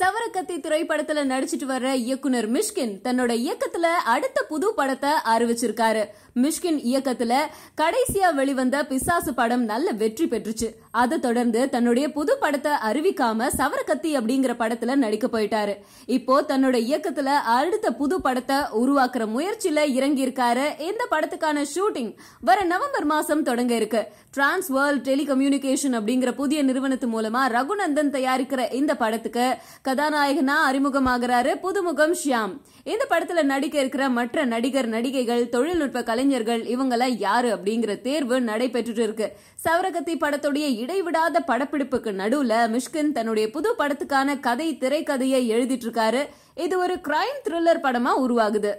சவரக்கத்தி திரைப்படத்துல நடிச்சிட்டு வர்ற இயக்குனர் மிஷ்கின் தன்னோட இயக்கத்துல அடுத்த புது படத்தை அறிவிச்சிருக்காரு மிஷ்கின் இயக்கத்துல கடைசியா வெளிவந்த பிசாசு படம் நல்ல வெற்றி பெற்றுச்சு அதை தொடர்ந்து தன்னுடைய புது படத்தை அறிவிக்காம சவரகத்தி அப்படிங்கிற படத்துல நடிக்க போயிட்டாரு இப்போ தன்னோட இயக்கத்துல அடுத்த புது படத்தை உருவாக்குற முயற்சியில இறங்கி இருக்காரு இந்த படத்துக்கான ஷூட்டிங் வர நவம்பர் மாசம் தொடங்க இருக்கு டிரான்ஸ் வேர்ல்ட் டெலிகம்யூனிகேஷன் அப்படிங்கிற புதிய நிறுவனத்து மூலமா ரகுநந்தன் தயாரிக்கிற இந்த படத்துக்கு கதாநாயகனா அறிமுகமாகிறாரு புதுமுகம் ஷியாம் இந்த படத்துல நடிக்க இருக்கிற மற்ற நடிகர் நடிகைகள் தொழில்நுட்ப கலை கலைஞர்கள் இவங்கெல்லாம் யாரு அப்படிங்கிற தேர்வு நடைபெற்றுட்டு இருக்கு சவரகத்தி படத்துடைய இடைவிடாத படப்பிடிப்புக்கு நடுவுல மிஷ்கின் தன்னுடைய புது படத்துக்கான கதை திரைக்கதையை எழுதிட்டு இருக்காரு இது ஒரு கிரைம் த்ரில்லர் படமா உருவாகுது